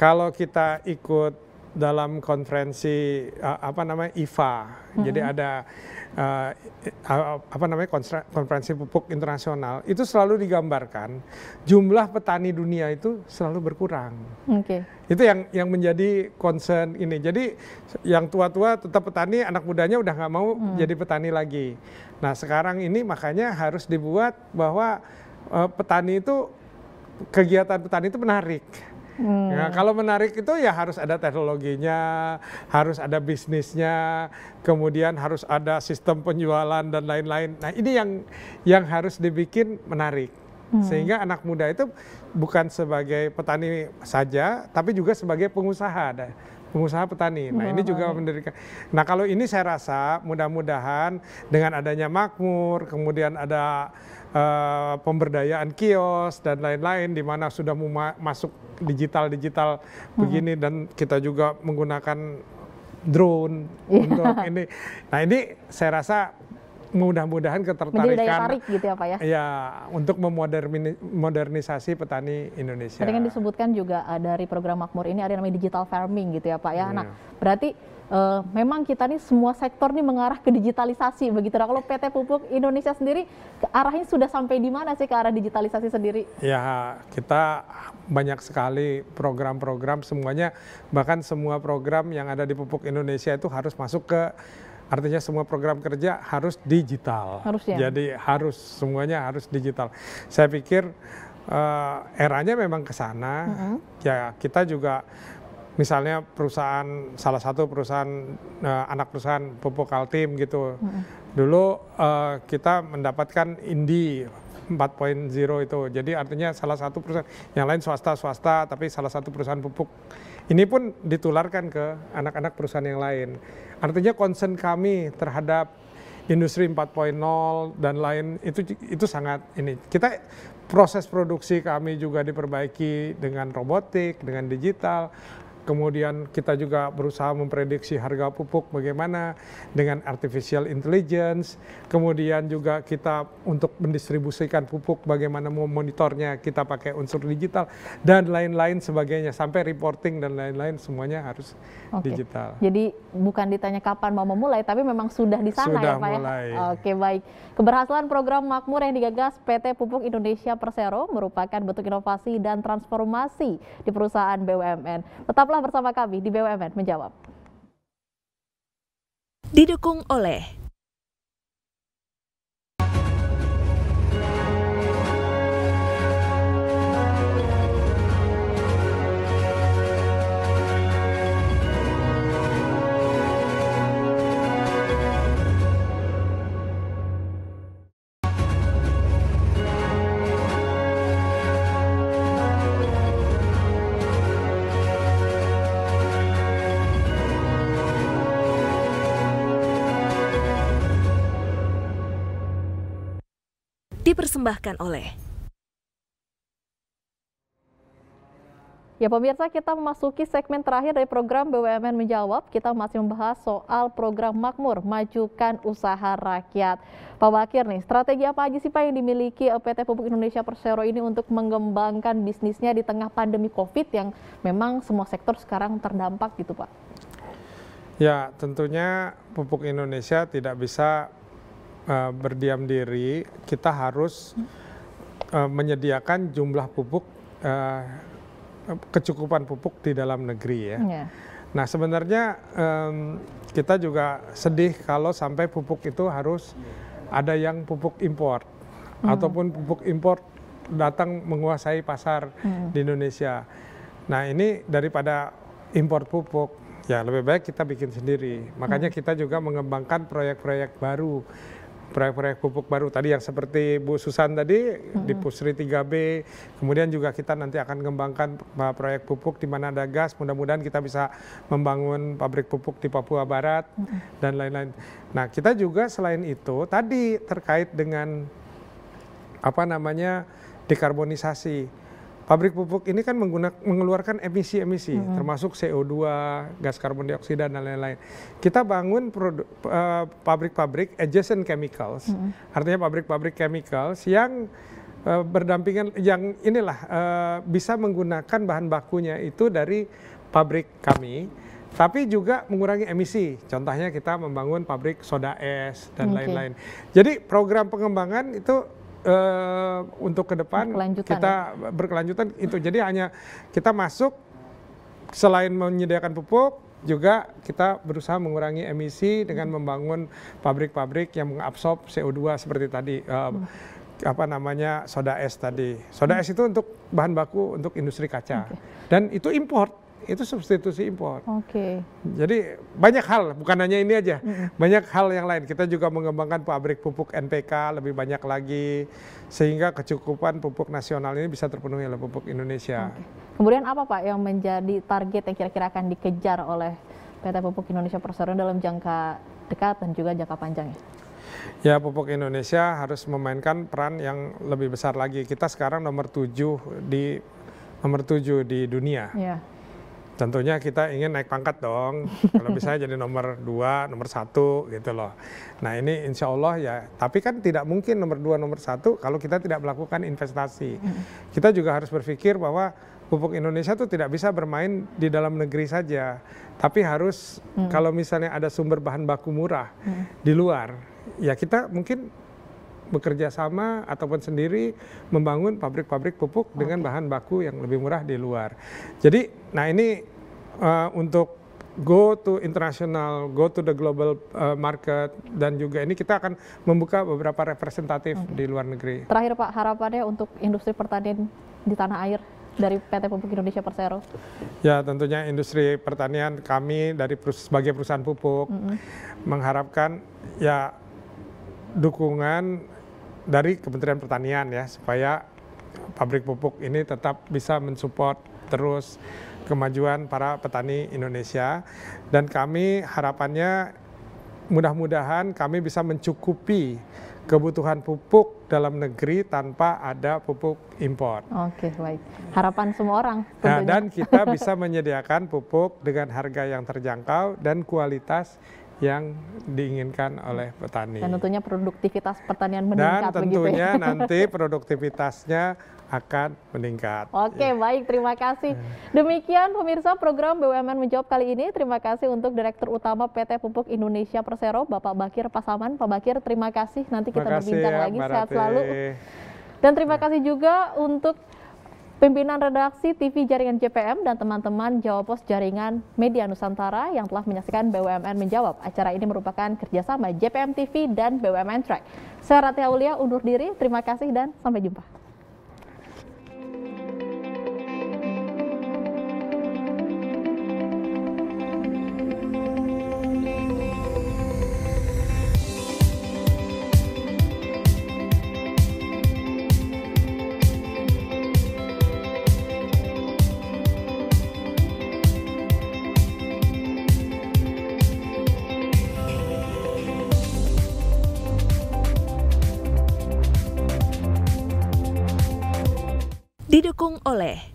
kalau kita ikut dalam konferensi uh, apa namanya IFA. Mm-hmm. Jadi ada uh, apa namanya konferensi pupuk internasional. Itu selalu digambarkan jumlah petani dunia itu selalu berkurang. Okay. Itu yang yang menjadi concern ini. Jadi yang tua-tua tetap petani, anak mudanya udah nggak mau mm. jadi petani lagi. Nah sekarang ini makanya harus dibuat bahwa uh, petani itu kegiatan petani itu menarik Hmm. Ya, kalau menarik itu ya harus ada teknologinya, harus ada bisnisnya, kemudian harus ada sistem penjualan dan lain-lain. Nah ini yang yang harus dibikin menarik. Hmm. Sehingga anak muda itu bukan sebagai petani saja, tapi juga sebagai pengusaha, pengusaha petani. Nah, ini juga hmm. mendirikan. Nah, kalau ini saya rasa mudah-mudahan dengan adanya makmur, kemudian ada uh, pemberdayaan kios dan lain-lain di mana sudah mau masuk digital-digital hmm. begini dan kita juga menggunakan drone iya. untuk ini. Nah, ini saya rasa mudah-mudahan ketertarikan tarik gitu ya Pak ya. Ya, untuk memodernisasi petani Indonesia. Tadi kan disebutkan juga eh, dari program Makmur ini ada namanya digital farming gitu ya Pak ya. Yeah. Nah, iya. berarti uh, memang kita nih semua sektor nih mengarah ke digitalisasi begitu. Nah, kalau PT Pupuk Indonesia sendiri arahnya sudah sampai di mana sih ke arah digitalisasi sendiri? Ya, kita banyak sekali program-program semuanya bahkan semua program yang ada di Pupuk Indonesia itu harus masuk ke Artinya semua program kerja harus digital. Harus ya. Jadi harus semuanya harus digital. Saya pikir uh, eranya memang ke sana. Uh -huh. Ya kita juga misalnya perusahaan salah satu perusahaan uh, anak perusahaan pupuk Kaltim gitu. Hmm. Dulu uh, kita mendapatkan Indi 4.0 itu. Jadi artinya salah satu perusahaan yang lain swasta-swasta tapi salah satu perusahaan pupuk. Ini pun ditularkan ke anak-anak perusahaan yang lain. Artinya concern kami terhadap industri 4.0 dan lain itu itu sangat ini. Kita proses produksi kami juga diperbaiki dengan robotik, dengan digital kemudian kita juga berusaha memprediksi harga pupuk bagaimana dengan artificial intelligence, kemudian juga kita untuk mendistribusikan pupuk bagaimana memonitornya kita pakai unsur digital dan lain-lain sebagainya sampai reporting dan lain-lain semuanya harus Oke. digital. Jadi bukan ditanya kapan mau memulai tapi memang sudah di sana ya, sudah ya Pak mulai. ya. Oke baik. Keberhasilan program Makmur yang digagas PT Pupuk Indonesia Persero merupakan bentuk inovasi dan transformasi di perusahaan BUMN. Tetap Tetaplah bersama kami di BUMN Menjawab. Didukung oleh dipersembahkan oleh Ya pemirsa kita memasuki segmen terakhir dari program BUMN Menjawab. Kita masih membahas soal program Makmur, Majukan Usaha Rakyat. Pak Bakir nih, strategi apa aja sih Pak yang dimiliki PT Pupuk Indonesia Persero ini untuk mengembangkan bisnisnya di tengah pandemi COVID yang memang semua sektor sekarang terdampak gitu Pak? Ya tentunya Pupuk Indonesia tidak bisa Eh, berdiam diri, kita harus uh, menyediakan jumlah pupuk uh, kecukupan pupuk di dalam negeri ya. Yeah. Nah sebenarnya um, kita juga sedih kalau sampai pupuk itu harus ada yang pupuk impor mm. ataupun pupuk impor datang menguasai pasar mm. di Indonesia. Nah ini daripada impor pupuk ya lebih baik kita bikin sendiri. Makanya mm. kita juga mengembangkan proyek-proyek baru proyek-proyek pupuk baru tadi yang seperti Bu Susan tadi hmm di Pusri 3B, kemudian juga kita nanti akan kembangkan uh, proyek pupuk di mana ada gas, mudah-mudahan kita bisa membangun pabrik pupuk di Papua Barat hmm dan lain-lain. Nah, kita juga selain itu tadi terkait dengan apa namanya dekarbonisasi. Pabrik pupuk ini kan menggunakan mengeluarkan emisi-emisi hmm. termasuk CO2, gas karbon dioksida dan lain-lain. Kita bangun eh, pabrik-pabrik uh, adjacent chemicals. Hmm. Artinya pabrik-pabrik chemicals yang uh, berdampingan yang inilah uh, bisa menggunakan bahan bakunya itu dari pabrik kami tapi juga mengurangi emisi. Contohnya kita membangun pabrik soda es dan lain-lain. Okay. Lain -lain. Jadi program pengembangan itu uh, untuk ke depan kita ya? berkelanjutan itu. Jadi hanya kita masuk selain menyediakan pupuk juga kita berusaha mengurangi emisi dengan membangun pabrik-pabrik yang mengabsorb CO2 seperti tadi uh, hmm apa namanya soda es tadi. Soda hmm. es itu untuk bahan baku untuk industri kaca. Okay. Dan itu import itu substitusi impor. Oke. Okay. Jadi banyak hal, bukan hanya ini aja, hmm. banyak hal yang lain. Kita juga mengembangkan pabrik pupuk NPK lebih banyak lagi, sehingga kecukupan pupuk nasional ini bisa terpenuhi oleh pupuk Indonesia. Okay. Kemudian apa Pak yang menjadi target yang kira-kira akan dikejar oleh PT Pupuk Indonesia Persero dalam jangka dekat dan juga jangka panjang ya? Ya, Pupuk Indonesia harus memainkan peran yang lebih besar lagi. Kita sekarang nomor tujuh di nomor tujuh di dunia. Yeah tentunya kita ingin naik pangkat dong. Kalau misalnya *laughs* jadi nomor dua, nomor satu gitu loh. Nah ini insya Allah ya, tapi kan tidak mungkin nomor dua, nomor satu kalau kita tidak melakukan investasi. Kita juga harus berpikir bahwa pupuk Indonesia itu tidak bisa bermain di dalam negeri saja, tapi harus hmm. kalau misalnya ada sumber bahan baku murah hmm. di luar, ya kita mungkin bekerja sama ataupun sendiri membangun pabrik-pabrik pupuk okay. dengan bahan baku yang lebih murah di luar. Jadi, nah ini uh, untuk go to international, go to the global uh, market, dan juga ini kita akan membuka beberapa representatif okay. di luar negeri. Terakhir Pak, harapannya untuk industri pertanian di tanah air dari PT Pupuk Indonesia Persero? Ya tentunya industri pertanian kami dari sebagai perusahaan pupuk mm -hmm. mengharapkan ya dukungan dari Kementerian Pertanian ya supaya pabrik pupuk ini tetap bisa mensupport terus kemajuan para petani Indonesia dan kami harapannya mudah-mudahan kami bisa mencukupi kebutuhan pupuk dalam negeri tanpa ada pupuk impor. Oke, baik. Harapan semua orang. Nah, dan kita *laughs* bisa menyediakan pupuk dengan harga yang terjangkau dan kualitas yang diinginkan oleh petani. Dan tentunya produktivitas pertanian meningkat. Dan tentunya begitu ya. *laughs* nanti produktivitasnya akan meningkat. Oke, ya. baik. Terima kasih. Demikian pemirsa program BUMN Menjawab kali ini. Terima kasih untuk Direktur Utama PT Pupuk Indonesia Persero, Bapak Bakir Pasaman. Pak Bakir, terima kasih. Nanti kita kasih, berbincang ya, lagi. Sehat selalu. Dan terima kasih juga untuk Pimpinan redaksi TV Jaringan JPM dan teman-teman Jawa Pos Jaringan Media Nusantara yang telah menyaksikan BUMN menjawab. Acara ini merupakan kerjasama JPM TV dan BUMN Track. Saya Rati Aulia undur diri, terima kasih dan sampai jumpa. didukung oleh